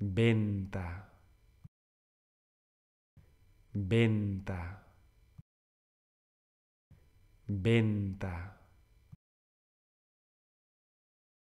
venta, venta, venta.